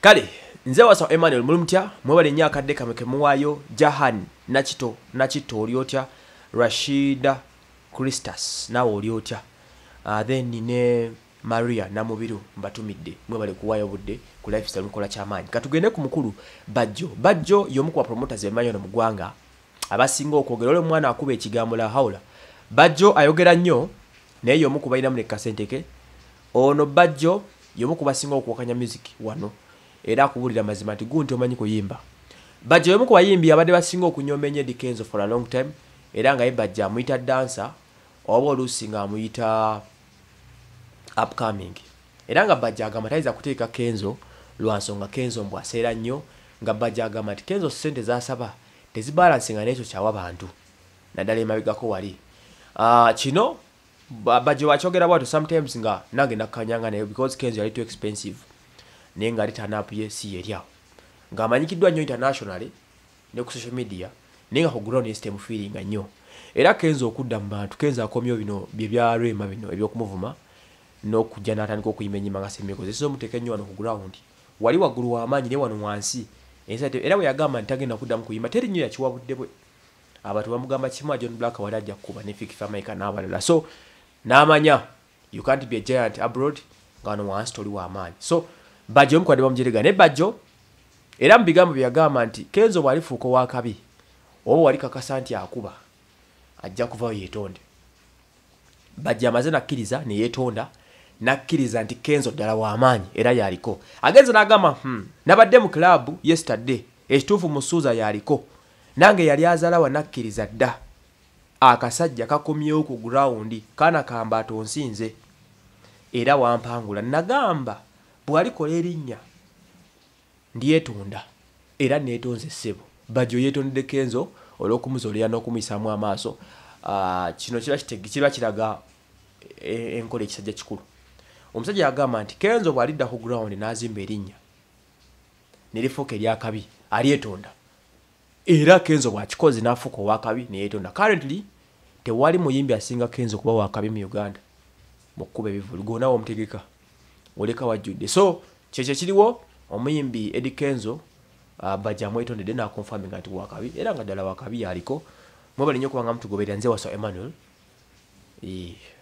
kale nze wasa emmanuel mulumutya mwebale nnyo akadde kame kemuwaayo jahan nakito nakitto oli otya rashida christus naawe oli otya uh, then ne maria namubiru mbatumidde mwebale kuwaayo budde ku lifestyle mukola kyamaanyi katugende ku mukulu bajjo bajjo y'omu ku bapromoters emmanuel mu ggwanga abasinga okwogera ole omwana akuba ekigambo la haula bajjo ayogera nnyo naye y'omu ku bayinamu nekkasente ke ono bajjo y'omu ku basinga okuwakanya music wano era akubulira mazima nti gunti omanyi kuyimba bajja wemu ku bayimbi abadde basinga okunyoma enyo edi kenzo for a long time era nga ye bajja amuyita dansa oba oluusi nga amuyita upcoming era nga bajja agamba tayiza kuteeka kenzo lwa nsonga kenzo mbw aseera nnyo nga bajja agamba nti kenzo sente zasaba tezibalansi nga nekyo kyawa bantu naddala emabegako wali uh, kino bajja wakyogera bwato sometimes nga nange nakkanyanga nayo because kenzo yali too expensive naye ng'ali tanaapu ye si yeri awo ng'amanyikiddwa nnyo internationally ne ku social media naye nga ku ground esitemu feeringa nnyo era kenza okudda mu bantu kenza akomyo bino byebyalwema bino ebyokumuvuma n'okujja n'atandika okuyima ennyima nga semekoze siza omuteeka ennyo wano ku ground wali waggulu w'amaanyi naye wano wansi era bwe yagamba nti tagenda kuddamu kuyima teri nnyo yakiwabudde bwe abantu bamugamba kimu john black wali ajja kukuba ne fikifa amaika n'abalala so n'amanya you can't be a giant abroad nga wano wansi toli w'amaanyi so bajjo emukwadibwa mujerega naye bajjo era mu bigambo byeyagamba nti kenzo bwali fuuka owakabi oba wali kakasa nti akuba ajja kuvayo yeetonde bajja amaze nakkiriza neyeetonda nakkiriza nti kenzo ddala wamaanyi era yaliko agenzo nagamba hmm, nabadde mu kilabu yestade ekituufu mu suuza yaliko nange yali azalawa nakkiriza dda akasajja kakomyewo ku gurawundi kana kamba atonsinze era wampangula nagamba bwalikola erinnya ndyetonda era netonza essebo bajo yetondeddeko enzo olwokumuzoolera n'okumuyisaamu amaaso ah, kino kiba kiraga e, enkola ekisajja kikulu omusajja yagamba nti kenzo bwalidda ku ground n'azimba erinnya nerifuuka eryakabi alyetonda era kenzo bwakikozi n'afuuka owakabi neyetonda currently tewali muyimbi asinga kenzo kuba wakabi mu uganda mukkuba ebivuli gonawo omutegeka oleka wajjudde so kyekyo kiriwo omuyimbi edikenzo uh, bajja amwetondedde nakonfaminga nti wakabi era nga ddala wakabi yaliko mwebalinyo okubanga mutugoberera nze wasa emmanuel ee